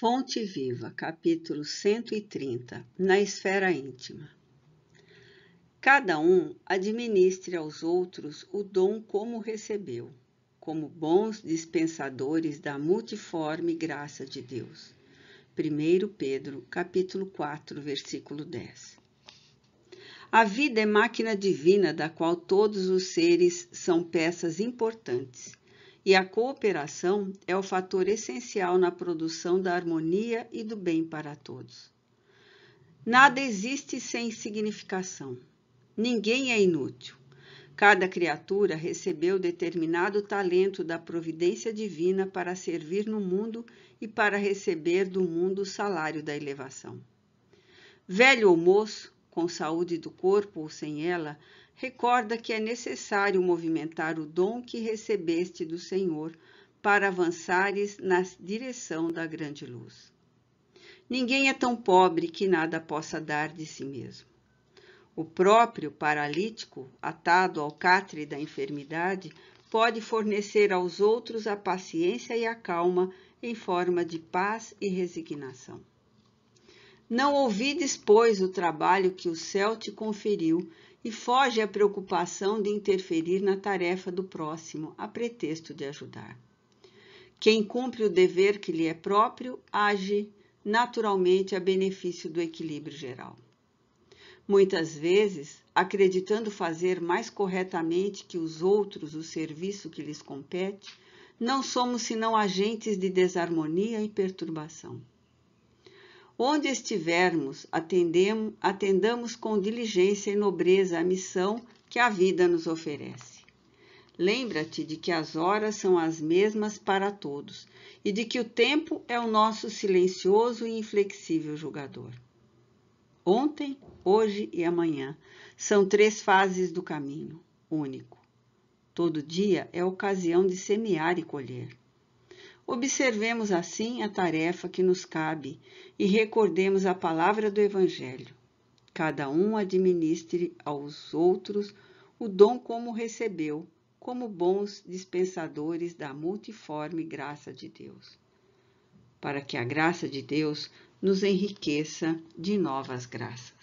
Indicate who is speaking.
Speaker 1: Fonte Viva, capítulo 130 Na esfera íntima. Cada um administre aos outros o dom como recebeu, como bons dispensadores da multiforme graça de Deus. 1 Pedro, capítulo 4, versículo 10. A vida é máquina divina da qual todos os seres são peças importantes e a cooperação é o fator essencial na produção da harmonia e do bem para todos. Nada existe sem significação. Ninguém é inútil. Cada criatura recebeu determinado talento da providência divina para servir no mundo e para receber do mundo o salário da elevação. Velho ou moço, com saúde do corpo ou sem ela, recorda que é necessário movimentar o dom que recebeste do Senhor para avançares na direção da grande luz. Ninguém é tão pobre que nada possa dar de si mesmo. O próprio paralítico, atado ao catre da enfermidade, pode fornecer aos outros a paciência e a calma em forma de paz e resignação. Não ouvides, pois, o trabalho que o céu te conferiu e foge à preocupação de interferir na tarefa do próximo a pretexto de ajudar. Quem cumpre o dever que lhe é próprio age naturalmente a benefício do equilíbrio geral. Muitas vezes, acreditando fazer mais corretamente que os outros o serviço que lhes compete, não somos senão agentes de desarmonia e perturbação. Onde estivermos, atendamos com diligência e nobreza a missão que a vida nos oferece. Lembra-te de que as horas são as mesmas para todos e de que o tempo é o nosso silencioso e inflexível julgador. Ontem, hoje e amanhã são três fases do caminho único. Todo dia é ocasião de semear e colher. Observemos assim a tarefa que nos cabe e recordemos a palavra do Evangelho. Cada um administre aos outros o dom como recebeu, como bons dispensadores da multiforme graça de Deus, para que a graça de Deus nos enriqueça de novas graças.